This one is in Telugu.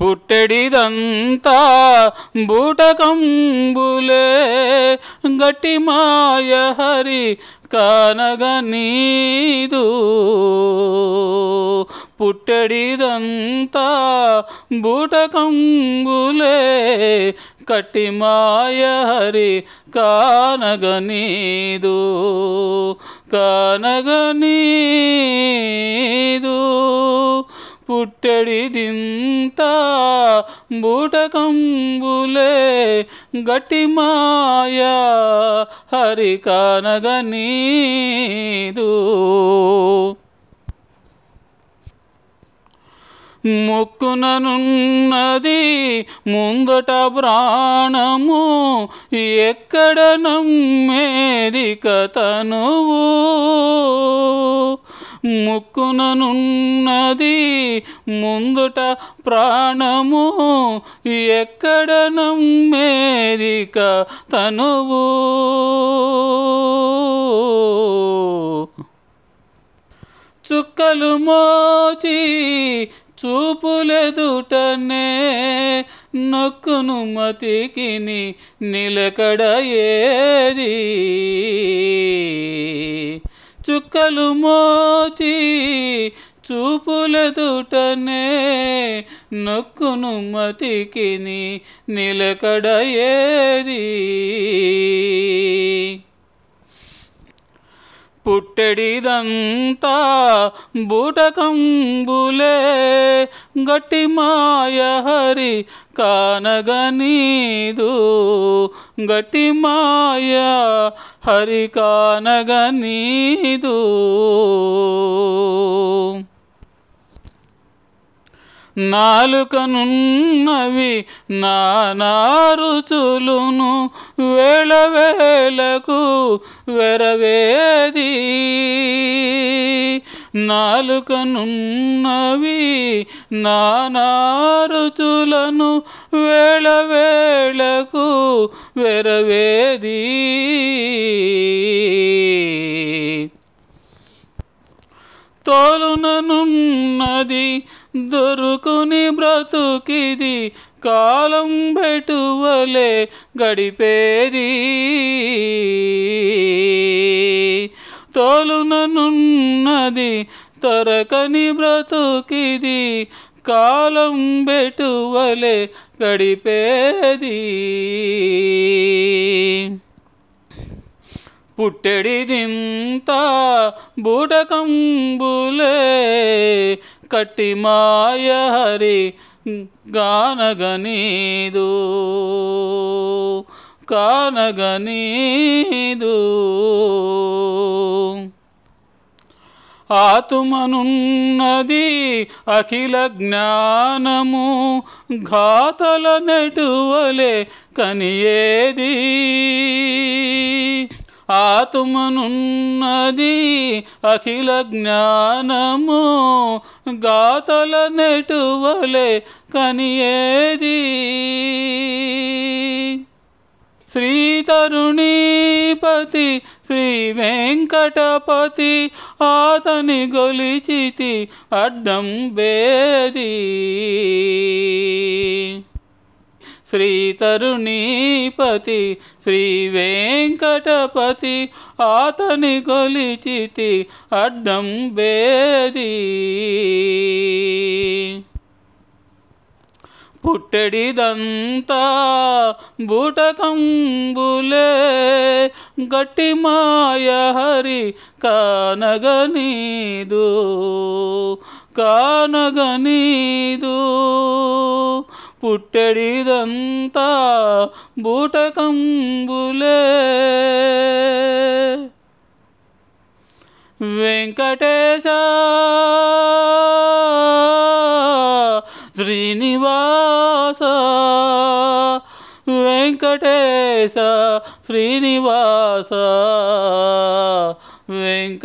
పుట్టెడిదంతా బూటకంబులే గట్టి మాయ హరి కానగనీదు పుట్టెడిదంతా బూటకంబులే కట్టి మాయ హరి కానగనీదు కానగనీ పుట్టెడిదింత బూటకంబులే గట్టి మాయా హరి కానగనీదు ముక్కుననున్నది ముందట ప్రాణము ఎక్కడ నమ్మేది కథనువు ముక్కుననున్నది ముందుట ప్రాణము ఎక్కడ నమ్మేదిక తనువు చుక్కలు మోచి చూపులెదుటనే నొక్కును మతికిని నిలకడ ఏది చుక్కలు మోచి చూపులెదుటనే నొక్కును మతికిని నిలకడయేది ఏది పుట్టెడిదంతా బూటకంబులే గట్టి మాయ హరి కానగనీదు గట్టి మాయ హరి కానగనీదు నాలుకనున్నవి నానారుచులును రుచులును వెరవేది నాలుకనున్నవి నానారుచులను రుచులను వెరవేది తోలుననున్నది దొరుకుని బ్రతుకిది కాలం బెటువలే గడిపేది తోలుననున్నది తొరకని బ్రతుకిది కాలం బెటువలే గడిపేది పుట్టెడిదింత బూటకంబులే కట్టి మాయ హరి గానగనీదు కానగనీదు ఆతుమనున్నది అఖిల జ్ఞానము ఘాతల నటువలే కనియేది ఆత్మనున్నది అఖిల జ్ఞానము గాతల నెటువలే కనియేది శ్రీతరుణీపతి శ్రీ వెంకటపతి ఆతని గొలిచితి అడ్డం బేది శ్రీతరుణీపతి శ్రీ వెంకటపతి ఆతని కొలిచితి అడ్డం బేది పుట్టెడిదంతా బూటకంబులే గట్టి మాయ హరి కానగనీదు కానగనీదు పుట్టెడిదంతా బూటకంబులే వెంకటేశ శ్రీనివాస వెంకటేశ శ్రీనివాస వెంకటేశ